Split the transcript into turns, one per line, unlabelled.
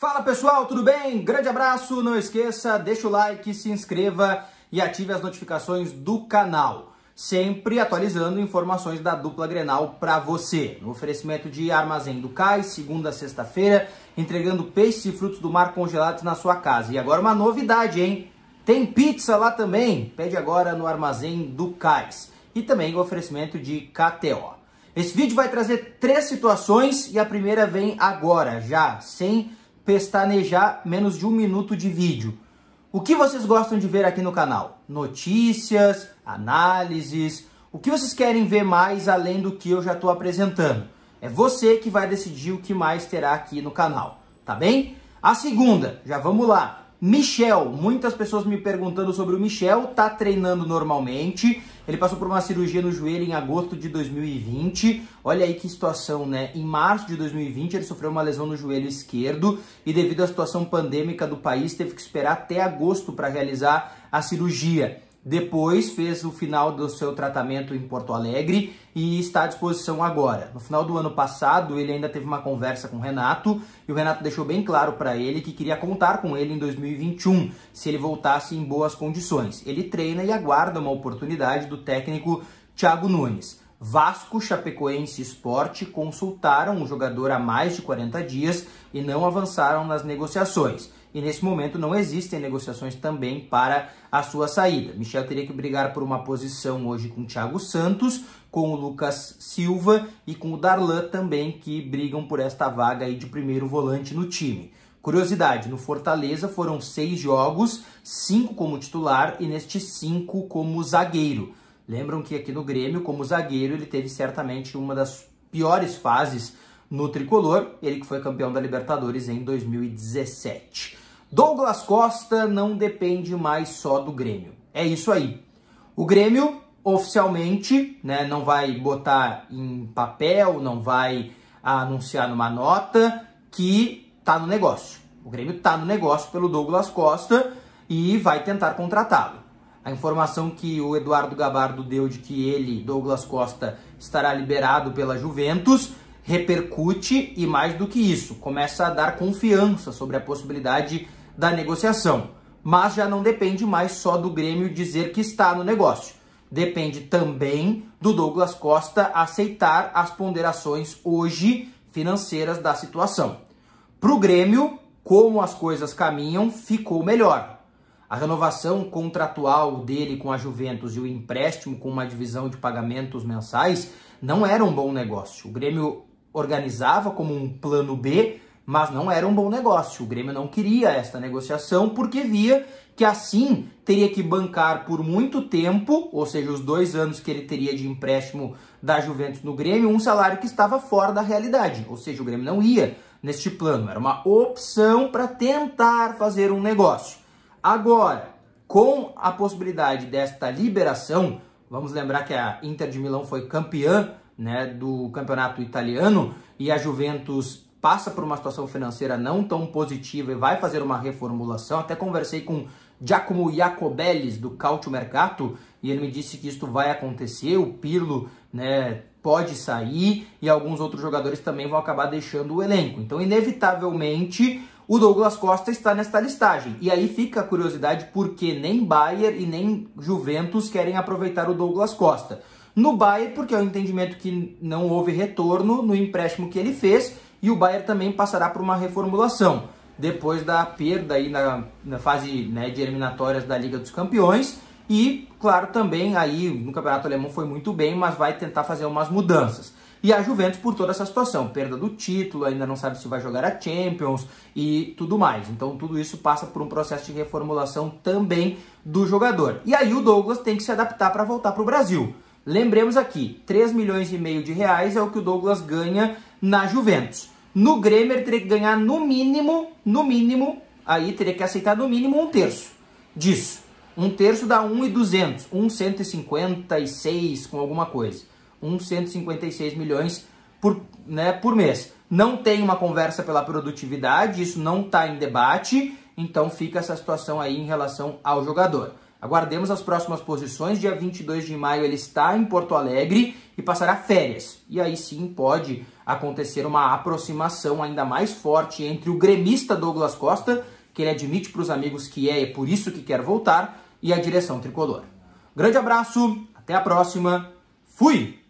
Fala pessoal, tudo bem? Grande abraço, não esqueça, deixa o like, se inscreva e ative as notificações do canal. Sempre atualizando informações da dupla Grenal para você. No oferecimento de Armazém do Cais, segunda a sexta-feira, entregando peixes e frutos do mar congelados na sua casa. E agora uma novidade, hein? Tem pizza lá também. Pede agora no Armazém do Cais. E também o oferecimento de KTO. Esse vídeo vai trazer três situações e a primeira vem agora, já, sem pestanejar menos de um minuto de vídeo. O que vocês gostam de ver aqui no canal? Notícias, análises, o que vocês querem ver mais além do que eu já estou apresentando? É você que vai decidir o que mais terá aqui no canal, tá bem? A segunda, já vamos lá. Michel, muitas pessoas me perguntando sobre o Michel, tá treinando normalmente. Ele passou por uma cirurgia no joelho em agosto de 2020. Olha aí que situação, né? Em março de 2020 ele sofreu uma lesão no joelho esquerdo e devido à situação pandêmica do país teve que esperar até agosto para realizar a cirurgia. Depois fez o final do seu tratamento em Porto Alegre e está à disposição agora. No final do ano passado, ele ainda teve uma conversa com o Renato e o Renato deixou bem claro para ele que queria contar com ele em 2021, se ele voltasse em boas condições. Ele treina e aguarda uma oportunidade do técnico Thiago Nunes. Vasco, Chapecoense e Sport consultaram o jogador há mais de 40 dias e não avançaram nas negociações e nesse momento não existem negociações também para a sua saída. Michel teria que brigar por uma posição hoje com o Thiago Santos, com o Lucas Silva e com o Darlan também, que brigam por esta vaga aí de primeiro volante no time. Curiosidade, no Fortaleza foram seis jogos, cinco como titular e neste cinco como zagueiro. Lembram que aqui no Grêmio, como zagueiro, ele teve certamente uma das piores fases no tricolor, ele que foi campeão da Libertadores em 2017. Douglas Costa não depende mais só do Grêmio. É isso aí. O Grêmio oficialmente, né, não vai botar em papel, não vai anunciar numa nota que tá no negócio. O Grêmio tá no negócio pelo Douglas Costa e vai tentar contratá-lo. A informação que o Eduardo Gabardo deu de que ele, Douglas Costa, estará liberado pela Juventus repercute e mais do que isso, começa a dar confiança sobre a possibilidade da negociação. Mas já não depende mais só do Grêmio dizer que está no negócio. Depende também do Douglas Costa aceitar as ponderações hoje financeiras da situação. Para o Grêmio, como as coisas caminham, ficou melhor. A renovação contratual dele com a Juventus e o empréstimo com uma divisão de pagamentos mensais não era um bom negócio. O Grêmio organizava como um plano B, mas não era um bom negócio. O Grêmio não queria esta negociação porque via que assim teria que bancar por muito tempo, ou seja, os dois anos que ele teria de empréstimo da Juventus no Grêmio, um salário que estava fora da realidade, ou seja, o Grêmio não ia neste plano, era uma opção para tentar fazer um negócio. Agora, com a possibilidade desta liberação, vamos lembrar que a Inter de Milão foi campeã né, do campeonato italiano e a Juventus passa por uma situação financeira não tão positiva e vai fazer uma reformulação. Até conversei com Giacomo Iacobelli do Cautio Mercato e ele me disse que isto vai acontecer. O Pirlo, né, pode sair e alguns outros jogadores também vão acabar deixando o elenco. Então, inevitavelmente, o Douglas Costa está nesta listagem. E aí fica a curiosidade porque nem Bayern e nem Juventus querem aproveitar o Douglas Costa no Bayern, porque é o um entendimento que não houve retorno no empréstimo que ele fez e o Bayern também passará por uma reformulação depois da perda aí na, na fase né, de eliminatórias da Liga dos Campeões e, claro, também aí no Campeonato Alemão foi muito bem, mas vai tentar fazer umas mudanças. E a Juventus por toda essa situação, perda do título, ainda não sabe se vai jogar a Champions e tudo mais. Então tudo isso passa por um processo de reformulação também do jogador. E aí o Douglas tem que se adaptar para voltar para o Brasil. Lembremos aqui, 3 milhões e meio de reais é o que o Douglas ganha na Juventus. No Grêmio ele teria que ganhar no mínimo, no mínimo, aí teria que aceitar no mínimo um terço disso. Um terço dá 1,200, 1,156 com alguma coisa. 1,156 milhões por, né, por mês. Não tem uma conversa pela produtividade, isso não está em debate, então fica essa situação aí em relação ao jogador. Aguardemos as próximas posições. Dia 22 de maio ele está em Porto Alegre e passará férias. E aí sim pode acontecer uma aproximação ainda mais forte entre o gremista Douglas Costa, que ele admite para os amigos que é e é por isso que quer voltar, e a direção tricolor. Grande abraço, até a próxima. Fui!